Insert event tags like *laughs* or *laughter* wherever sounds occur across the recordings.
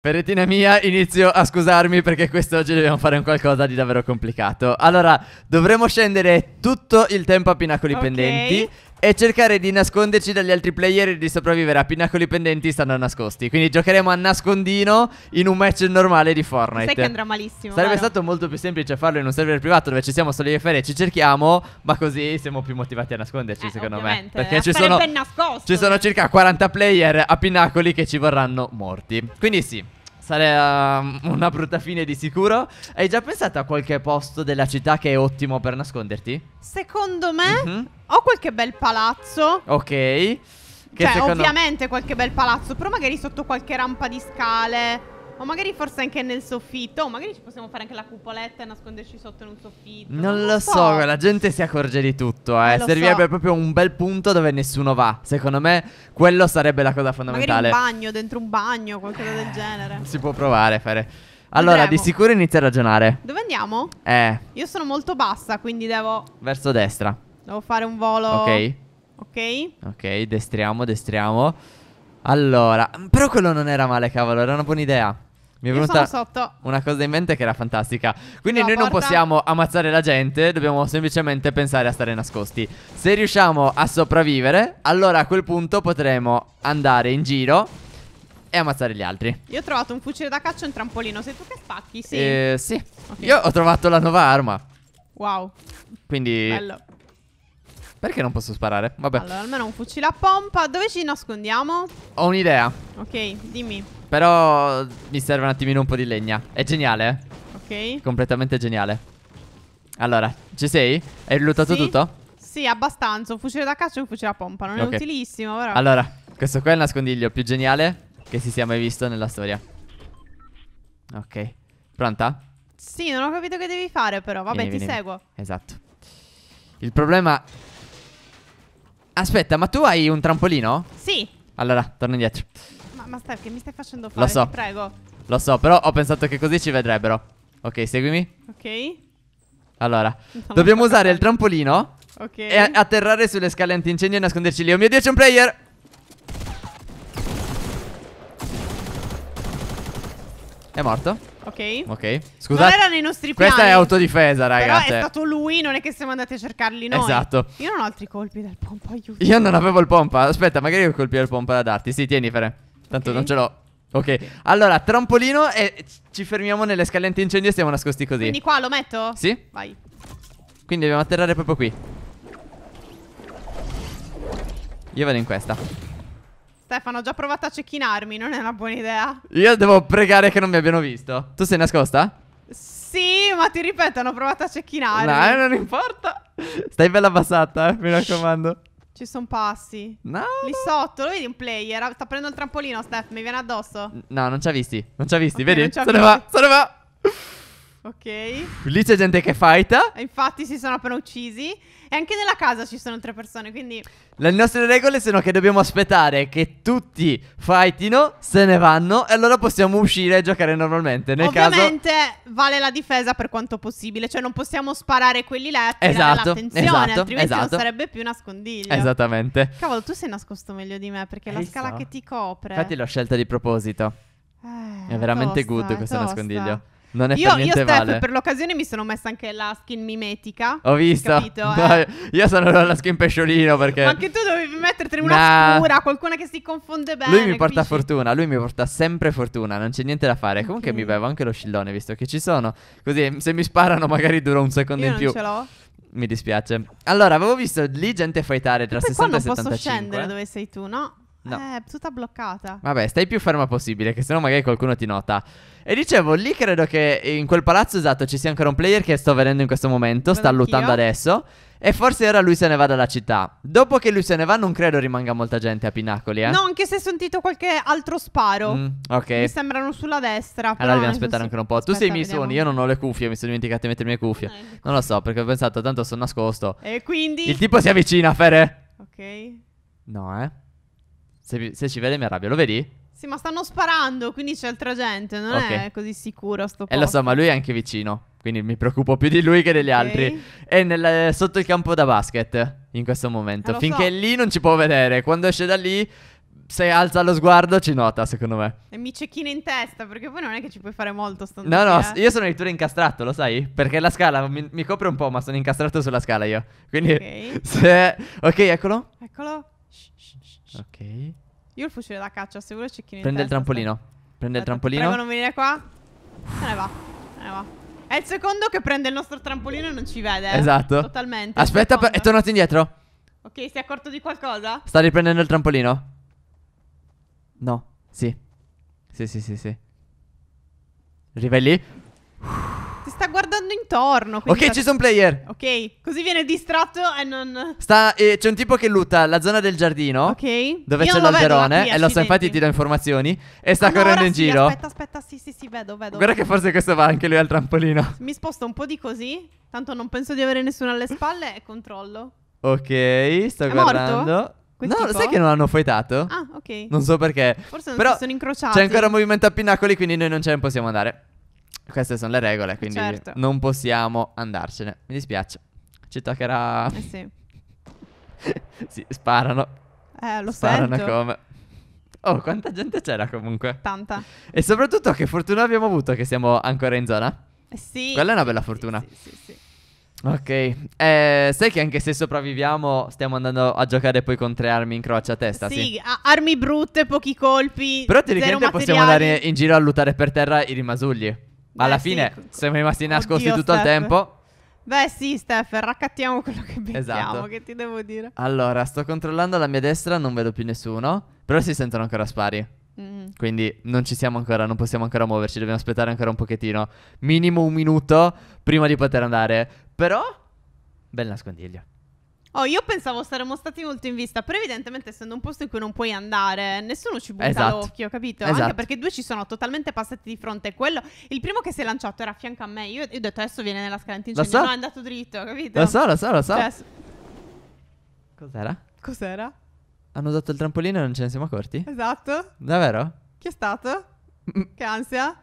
Ferretina mia, inizio a scusarmi perché quest'oggi dobbiamo fare un qualcosa di davvero complicato. Allora, dovremo scendere tutto il tempo a Pinacoli okay. Pendenti e cercare di nasconderci dagli altri player e di sopravvivere a pinnacoli pendenti stanno nascosti. Quindi giocheremo a nascondino in un match normale di Fortnite. Sai che andrà malissimo. Sarebbe vero? stato molto più semplice farlo in un server privato dove ci siamo solo io e Fede, ci cerchiamo, ma così siamo più motivati a nasconderci, eh, secondo me. Perché ci sono, nascosto, ci sono circa 40 player a pinnacoli che ci vorranno morti. Quindi sì, sarà ehm, una brutta fine di sicuro. Hai già pensato a qualche posto della città che è ottimo per nasconderti? Secondo me mm -hmm. ho qualche bel palazzo. Ok. Che cioè, secondo... ovviamente qualche bel palazzo, però magari sotto qualche rampa di scale. O magari forse anche nel soffitto, o magari ci possiamo fare anche la cupoletta e nasconderci sotto in un soffitto. Non, non lo, so, so, la gente si accorge di tutto, eh. eh Servirebbe so. proprio un bel punto dove nessuno va. Secondo me quello sarebbe la cosa fondamentale. Magari un bagno, dentro un bagno, qualcosa del genere. Si può provare a fare. Allora, Andremo. di sicuro inizia a ragionare. Dove andiamo? Eh. Io sono molto bassa, quindi devo... Verso destra. Devo fare un volo... Ok. Ok. Ok, destriamo, destriamo. Allora, però quello non era male, cavolo, era una buona idea. Mi è Io venuta una cosa in mente che era fantastica. Quindi no, noi porta. non possiamo ammazzare la gente, dobbiamo semplicemente pensare a stare nascosti. Se riusciamo a sopravvivere, allora a quel punto potremo andare in giro e ammazzare gli altri. Io ho trovato un fucile da caccia e un trampolino. Sei tu che spacchi? Sì. Eh, sì. Okay. Io ho trovato la nuova arma. Wow. Quindi... Bello. Perché non posso sparare? Vabbè. Allora, almeno un fucile a pompa. Dove ci nascondiamo? Ho un'idea. Ok, dimmi. Però mi serve un attimino un po' di legna. È geniale. Eh? Ok. Completamente geniale. Allora, ci sei? Hai lootato sì? tutto? Sì, abbastanza. Un fucile da caccia e un fucile a pompa. Non okay. è utilissimo, però. Allora, questo qua è il nascondiglio più geniale che si sia mai visto nella storia. Ok. Pronta? Sì, non ho capito che devi fare, però. Vabbè, vieni, ti vieni. seguo. Esatto. Il problema... Aspetta, ma tu hai un trampolino? Sì. Allora, torna indietro ma Steph, che mi stai facendo fare? Lo so. Ti prego. Lo so, però ho pensato che così ci vedrebbero. Ok, seguimi. Ok. Allora, no, dobbiamo usare il trampolino. Ok. E atterrare sulle scale antincendio e nasconderci lì. Oh mio dio, c'è un player! È morto. Ok. Ok. Scusa. Non erano i nostri piani. Questa è autodifesa, ragazzi. Però è cioè. stato lui, non è che siamo andati a cercarli noi. Esatto. Io non ho altri colpi del pompa, aiuto. Io non avevo il pompa. Aspetta, magari ho colpi del pompa da darti. Sì, tieni, Fere. Tanto okay. non ce l'ho. Ok, allora trampolino e ci fermiamo nelle scalente incendi e stiamo nascosti così. Quindi qua lo metto? Sì. Vai. Quindi dobbiamo atterrare proprio qui. Io vado in questa. Stefano, ho già provato a cecchinarmi, non è una buona idea. Io devo pregare che non mi abbiano visto. Tu sei nascosta? Sì, ma ti ripeto, hanno provato a cecchinarmi. No, eh, non importa. Stai bella abbassata, eh, mi raccomando. Ci sono passi. No. Lì sotto, lo vedi un player? Sta prendendo il trampolino, Steph, mi viene addosso. No, non ci ha visti. Non ci ha visti, okay, vedi? Se ne va, se ne va. Ok. Lì c'è gente che fighta. E infatti si sono appena uccisi. E anche nella casa ci sono tre persone, quindi... Le nostre regole sono che dobbiamo aspettare che tutti fightino, se ne vanno e allora possiamo uscire e giocare normalmente. Nel Ovviamente caso... vale la difesa per quanto possibile, cioè non possiamo sparare quelli là e attirare esatto, l'attenzione, esatto, altrimenti esatto. non sarebbe più nascondiglio. Esattamente. Cavolo, tu sei nascosto meglio di me perché è eh, la scala so. che ti copre. Infatti l'ho scelta di proposito. Eh, è veramente tosta, good questo tosta. nascondiglio. Non è io, per niente io Steph, vale. per l'occasione mi sono messa anche la skin mimetica. Ho visto. Capito, *laughs* eh? Io sono la skin pesciolino perché... Ma anche tu dovevi metterti una nah. scura, qualcuna che si confonde bene. Lui mi porta capisci? fortuna, lui mi porta sempre fortuna, non c'è niente da fare. Okay. Comunque mi bevo anche lo scillone visto che ci sono. Così se mi sparano magari dura un secondo io in più. Io non ce l'ho. Mi dispiace. Allora, avevo visto lì gente fightare tra e 60 e 75. Ma non posso scendere dove sei tu, no? No. Eh, tutta bloccata. Vabbè, stai più ferma possibile, che sennò magari qualcuno ti nota. E dicevo, lì credo che in quel palazzo esatto ci sia ancora un player che sto vedendo in questo momento, Vedo sta lottando adesso. E forse ora lui se ne va dalla città. Dopo che lui se ne va, non credo rimanga molta gente a Pinacoli, eh. No, anche se hai sentito qualche altro sparo. Mm, ok. Mi sembrano sulla destra. Allora dobbiamo aspettare ancora un po'. Aspetta, tu sei i suoni, io non ho le cuffie, mi sono dimenticato di mettere le mie cuffie. Eh. Non lo so, perché ho pensato, tanto sono nascosto. E quindi. Il tipo si avvicina, Fere. Ok. No, eh. Se, se ci vede mi arrabbia, lo vedi? Sì, ma stanno sparando, quindi c'è altra gente, non Ok. è così sicuro sto posto. E lo so, ma lui è anche vicino, quindi mi preoccupo più di lui che degli Ok. altri. È nel- sotto il campo da basket in questo momento. Eh, Finché so. lì non ci può vedere. Quando esce da lì, se alza lo sguardo, ci nota, secondo me. E mi cecchina in testa, perché poi non è che ci puoi fare molto stando No, no, s- io sono addirittura incastrato, lo sai? Perché la scala mi, mi copre un po', ma sono incastrato sulla scala io. Quindi, Ok, *laughs* se... Ok, eccolo. eccolo. Ok. Io ho il fucile da caccia, se sicuro cecchino Prende il trampolino. Prende il trampolino. Prego non venire qua. Se ne va. Se ne va. È il secondo che prende il nostro trampolino e non ci vede. Eh. Esatto. Totalmente. Aspetta, è tornato indietro. Ok, si è accorto di qualcosa? Sta riprendendo il trampolino. No. Sì. Sì, sì, sì, sì. Rivelli. lì. Uff si sta guardando intorno. Ok, sta... ci sono player. Ok, così viene distratto e non. Sta, eh, c'è un tipo che lutta la zona del giardino. Ok. Dove Io c'è l'alberone. E lo so, infatti ti do informazioni. E sta ah, correndo in sì, giro. Aspetta, aspetta, sì, sì, sì, vedo, vedo. Guarda che forse questo va anche lui al trampolino. Mi sposto un po' di così. Tanto non penso di avere nessuno alle spalle e controllo. Ok, sto è guardando. Morto? Questo no, tipo? sai che non hanno fetato? Ah, ok. Non so perché. Forse non Però si sono incrociati. C'è ancora movimento a pinnacoli, quindi noi non ce ne possiamo andare. Queste sono le regole, quindi certo. non possiamo andarcene. Mi dispiace. Ci toccherà... Eh sì. *laughs* sì, sparano. Eh, lo so. sparano sento. come... Oh, quanta gente c'era comunque. Tanta. E soprattutto che fortuna abbiamo avuto che siamo ancora in zona. Eh, sì. Quella è una bella fortuna. Sì, sì, sì. Ok, eh, sai che anche se sopravviviamo stiamo andando a giocare poi con tre armi in croce a testa? Sì, sì? armi brutte, pochi colpi. Però ti ricordi possiamo andare in, giro a lottare per terra i rimasugli. Ma alla sì, fine siamo rimasti nascosti Oddio, tutto Steph. il tempo. Beh, sì, Steph, raccattiamo quello che becchiamo, esatto. che ti devo dire. Allora, sto controllando alla mia destra, non vedo più nessuno, però si sentono ancora spari. Mm-hmm. Quindi non ci siamo ancora, non possiamo ancora muoverci, dobbiamo aspettare ancora un pochettino, minimo un minuto prima di poter andare. Però, bel nascondiglio. Oh, io pensavo saremmo stati molto in vista, però evidentemente essendo un posto in cui non puoi andare, nessuno ci butta esatto. l'occhio, capito? Esatto. Anche perché due ci sono totalmente passati di fronte. Quello, il primo che si è lanciato era a fianco a me, io, io ho detto adesso viene nella scala antincendio, so. no è andato dritto, capito? Lo so, lo so, lo so. Cioè, Cos'era? Cos'era? Hanno usato il trampolino e non ce ne siamo accorti? Esatto. Davvero? Chi è stato? Mm. che ansia?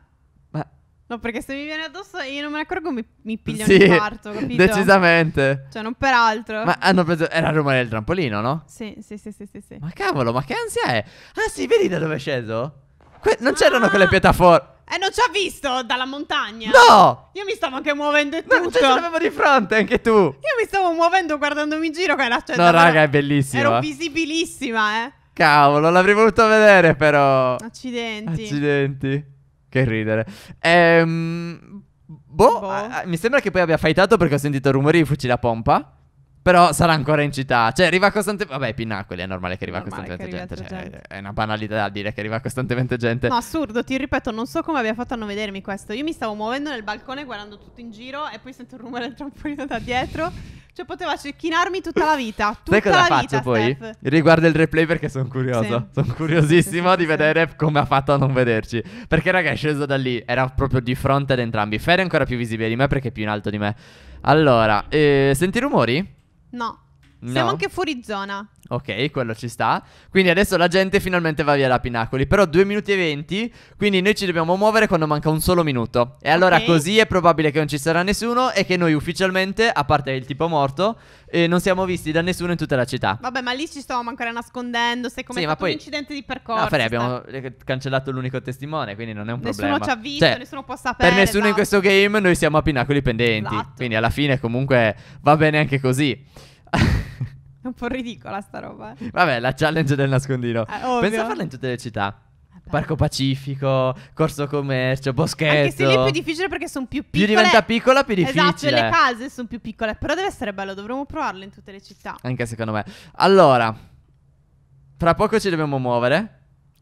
No, perché se mi viene addosso e io non me ne accorgo, mi, mi piglia sì, un infarto, capito? Decisamente. Cioè, non per altro. Ma hanno preso. Era il rumore del trampolino, no? Sì, sì, sì, sì, sì. sì. Ma cavolo, ma che ansia è? Ah, sì, vedi da dove è sceso? Que non ah. c'erano ah. quelle piattaforme. Eh, non ci ha visto dalla montagna. No! Io mi stavo anche muovendo e tutto. No, cioè, ce l'avevo di fronte anche tu. Io mi stavo muovendo guardandomi in giro. Che era, cioè, no, raga, è bellissima. Ero eh. visibilissima, eh. Cavolo, l'avrei voluto vedere, però. Accidenti. Accidenti. Che ridere. Ehm, boh, boh. Eh, mi sembra che poi abbia fightato perché ho sentito rumori di fucile a pompa. Però sarà ancora in città. Cioè, arriva costantemente. Vabbè, Pinnacoli è normale che arriva normale costantemente che gente. gente. Cioè, è una banalità dire che arriva costantemente gente. No, assurdo, ti ripeto, non so come abbia fatto a non vedermi questo. Io mi stavo muovendo nel balcone guardando tutto in giro e poi sento il rumore del trampolino da dietro. Cioè, poteva cecchinarmi tutta la vita. *laughs* Tutta Sai cosa la faccio vita, poi? Steph. Riguardo il replay perché sono curioso. Sì. Sono curiosissimo sì, sì, di vedere come ha fatto a non vederci. Perché, raga, è sceso da lì. Era proprio di fronte ad entrambi. Fer è ancora più visibile di me perché è più in alto di me. Allora, eh, senti i rumori? No. No. Siamo anche fuori zona. Ok, quello ci sta. Quindi adesso la gente finalmente va via da Pinacoli. Però 2 minuti e 20. Quindi noi ci dobbiamo muovere quando manca un solo minuto. E allora okay. così è probabile che non ci sarà nessuno. E che noi ufficialmente, a parte il tipo morto, eh, non siamo visti da nessuno in tutta la città. Vabbè, ma lì ci stavamo ancora nascondendo. Se come sì, ma poi... un incidente di percorso. No, Fere, abbiamo eh, cancellato l'unico testimone. Quindi non è un problema. Nessuno ci ha visto, cioè, nessuno può sapere. Per nessuno esatto. in questo game, noi siamo a Pinacoli pendenti. Esatto. Quindi alla fine, comunque, va bene anche così. *laughs* È un po' ridicola sta roba. Eh. Vabbè, la challenge del nascondino. Eh, Pensa a farla in tutte le città. Eh, Parco Pacifico, Corso Commercio, Boschetto. Anche se lì è più difficile perché sono più piccole. Più diventa piccola, più difficile. Esatto, le case sono più piccole. Però deve essere bello, dovremmo provarlo in tutte le città. Anche secondo me. Allora, tra poco ci dobbiamo muovere.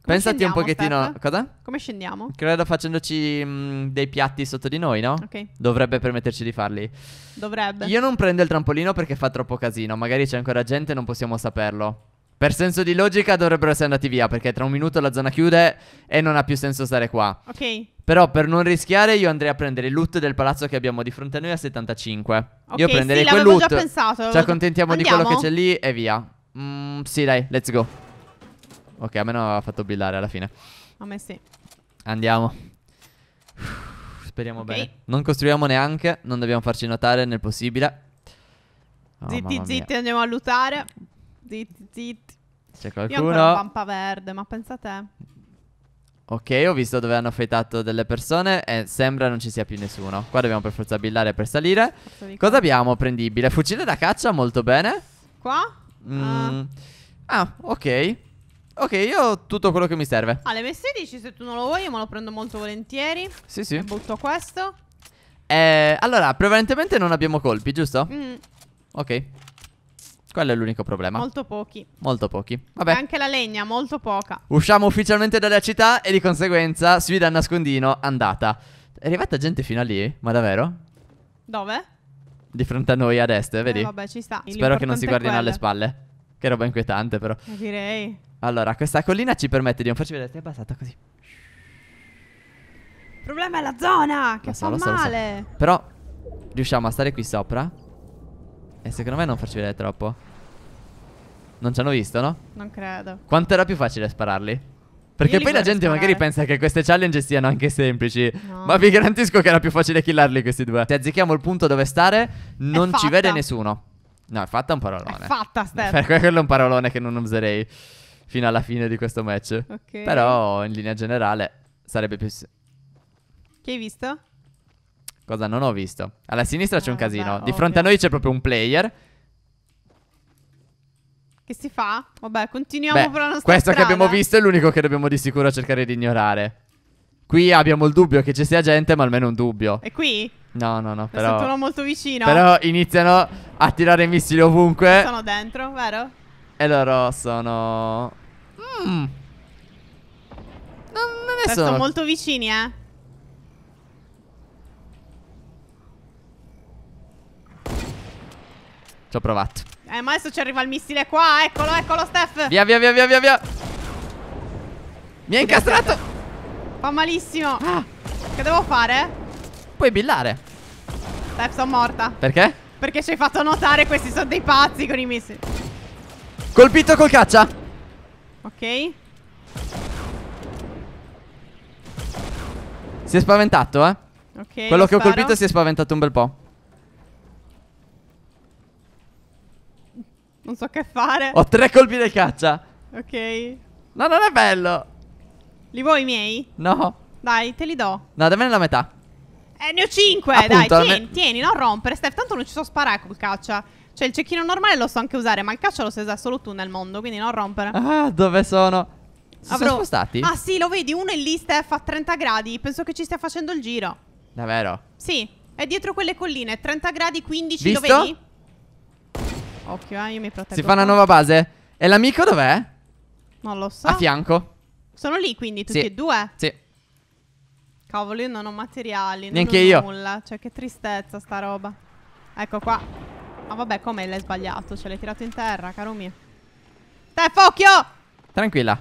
Pensati un pochettino. Feb? Cosa? Come scendiamo? Credo facendoci mh, mm, dei piatti sotto di noi, no? Ok. Dovrebbe permetterci di farli. Dovrebbe. Io non prendo il trampolino perché fa troppo casino. Magari c'è ancora gente e non possiamo saperlo. Per senso di logica dovrebbero essere andati via perché tra un minuto la zona chiude e non ha più senso stare qua. Ok. Però per non rischiare io andrei a prendere il loot del palazzo che abbiamo di fronte a noi a 75. Ok, io prenderei sì, quel loot. Già pensato, Ci accontentiamo Andiamo. di quello che c'è lì e via. Mm, sì, dai, let's go. Ok, a me non aveva fatto billare alla fine. A me sì. Andiamo. Speriamo okay. bene. Non costruiamo neanche, non dobbiamo farci notare nel possibile. Oh, zitti, zitti, andiamo a lutare. Zitti, zitti. C'è qualcuno? Io ho pampa verde, ma pensa a te. Ok, ho visto dove hanno fetato delle persone e sembra non ci sia più nessuno. Qua dobbiamo per forza billare per salire. Cosa abbiamo prendibile? Fucile da caccia, molto bene. Qua? Mm. Ah. ah, ok. Ok, io ho tutto quello che mi serve. Ah, le alle 16 se tu non lo vuoi, io me lo prendo molto volentieri. Sì, sì. E butto questo. Eh, allora, prevalentemente non abbiamo colpi, giusto? Mm. Ok. Quello è l'unico problema. Molto pochi. Molto pochi. Vabbè. E anche la legna, molto poca. Usciamo ufficialmente dalla città e di conseguenza sfida a nascondino andata. È arrivata gente fino a lì? Ma davvero? Dove? Di fronte a noi ad est, vedi? Eh, vabbè, ci sta. Spero che non si guardino alle spalle. Che roba inquietante, però. Direi. Allora, questa collina ci permette di non farci vedere. Ti è passata così. Il problema è la zona, che lo so, fa lo so, male. Lo so. Però riusciamo a stare qui sopra. E secondo me non farci vedere troppo. Non ci hanno visto, no? Non credo. Quanto era più facile spararli? Perché poi la gente sparare. magari pensa che queste challenge siano anche semplici. No. Ma vi garantisco che era più facile killarli questi due. Se azzichiamo il punto dove stare, non ci vede nessuno. No, è fatta un parolone. È fatta, Steph. Per quello è un parolone che non userei fino alla fine di questo match. Okay. Però in linea generale sarebbe più... Che hai visto? Cosa non ho visto? Alla sinistra ah, c'è un ah, casino. Vabbè, di ovvio. fronte a noi c'è proprio un player. Che si fa? Vabbè, continuiamo Beh, per la nostra Questo strada. che abbiamo visto è l'unico che dobbiamo di sicuro cercare di ignorare. Qui abbiamo il dubbio che ci sia gente, ma almeno un dubbio. E qui? No, no, no. però... sentono molto vicino. Però iniziano a tirare missili ovunque. Sono dentro, vero? E loro sono Mm. Non, è sono. Sono molto vicini, eh. Ci ho provato. Eh, ma adesso ci arriva il missile qua. Eccolo, eccolo, Steph. Via, via, via, via, via, via. Mi ha incastrato. Fa malissimo. Ah. Che devo fare? Puoi billare. Steph, sono morta. Perché? Perché ci hai fatto notare questi sono dei pazzi con i missili. Colpito col caccia. Ok. Si è spaventato, eh. Ok. Quello che sparo. ho colpito si è spaventato un bel po'. Non so che fare. Ho tre colpi di caccia. Ok. No, non è bello. Li vuoi i miei? No. Dai, te li do. No, dammene la metà. Eh, ne ho cinque. Appunto, dai, tieni, me... tieni, non rompere. Steph, tanto non ci so sparare col caccia. Cioè il cecchino normale lo so anche usare, ma il caccia lo sai usare solo tu nel mondo, quindi non rompere. Ah, dove sono? Si Avrò... sono spostati? Ah sì, lo vedi, uno è lì, Steph, a 30 gradi. Penso che ci stia facendo il giro. Davvero? Sì, è dietro quelle colline, 30 gradi, 15, Visto? lo vedi? Occhio, eh, io mi proteggo. Si fa una nuova base. E l'amico dov'è? Non lo so. A fianco. Sono lì quindi, tutti sì. e due? Sì. Cavolo, io non ho materiali, non Neanche ho io. nulla. Cioè, che tristezza sta roba. Ecco qua. Ma ah, vabbè, come l'hai sbagliato? Ce l'hai tirato in terra, caro mio. Te, focchio! Tranquilla.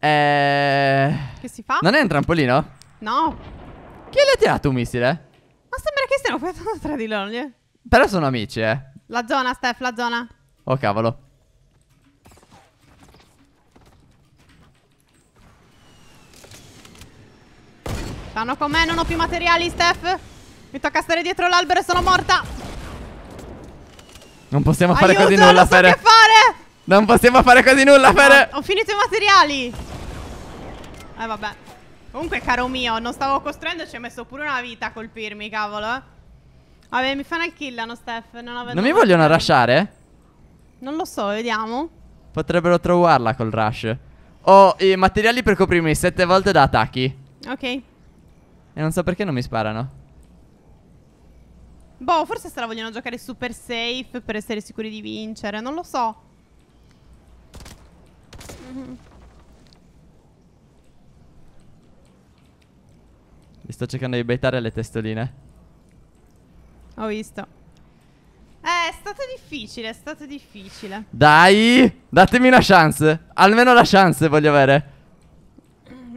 Eh... Che si fa? Non è un trampolino? No. Chi le ha tirato un missile? Ma sembra che stiano *laughs* facendo tra di loro. Però sono amici, eh. La zona, Steph, la zona. Oh, cavolo. Stanno con me, non ho più materiali, Steph. Mi tocca stare dietro l'albero e sono morta. Non possiamo fare Aiuto, così nulla, non so Fere. fare! Non possiamo fare così nulla, Fere. Ho finito i materiali. Eh, vabbè. Comunque, caro mio, non stavo costruendo, ci ha messo pure una vita a colpirmi, cavolo. Eh. Vabbè, mi fanno il killano, Steph. Non, non mi vogliono rushare? Non lo so, vediamo. Potrebbero trovarla col rush. Ho i materiali per coprirmi sette volte da attacchi. Ok. E non so perché non mi sparano. Boh, forse se la vogliono giocare super safe per essere sicuri di vincere, non lo so. Mm-hmm. Mi sto cercando di baitare le testoline. Ho visto. Eh, è stato difficile, è stato difficile. Dai, datemi una chance. Almeno la chance voglio avere.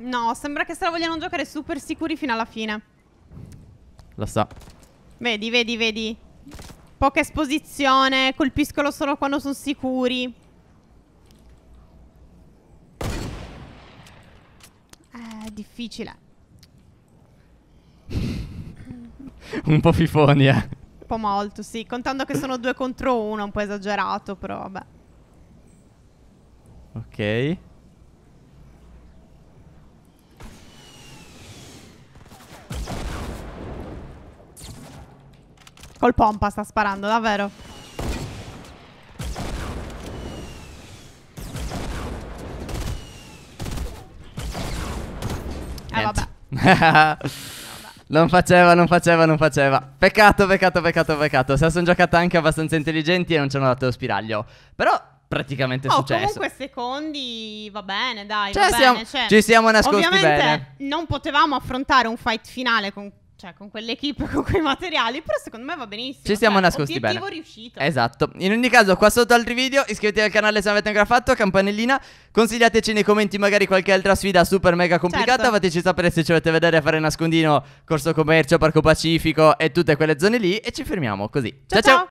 No, sembra che se la vogliano giocare super sicuri fino alla fine. Lo so. Vedi, vedi, vedi. Poca esposizione, colpiscono solo quando sono sicuri. Eh, difficile. *laughs* un po' fifoni, eh. Un po' molto, sì. Contando che sono due contro uno, un po' esagerato, però vabbè. Ok. Col pompa sta sparando, davvero. Eh, vabbè. *laughs* non faceva, non faceva, non faceva. Peccato, peccato, peccato, peccato. Se sono giocate anche abbastanza intelligenti e non ci hanno dato lo spiraglio. Però praticamente è oh, successo. comunque secondi va bene, dai, cioè, va siamo, bene, cioè. ci siamo nascosti Ovviamente bene. non potevamo affrontare un fight finale con cioè, con quell'equipe, *laughs* con quei materiali. Però secondo me va benissimo. Ci cioè, siamo cioè, nascosti bene. riuscito. Esatto. In ogni caso, qua sotto altri video, iscrivetevi al canale se non avete ancora fatto, campanellina. Consigliateci nei commenti magari qualche altra sfida super mega complicata. Certo. Fateci sapere se ci volete vedere a fare nascondino, corso commercio, parco pacifico e tutte quelle zone lì. E ci fermiamo così. ciao. ciao. ciao.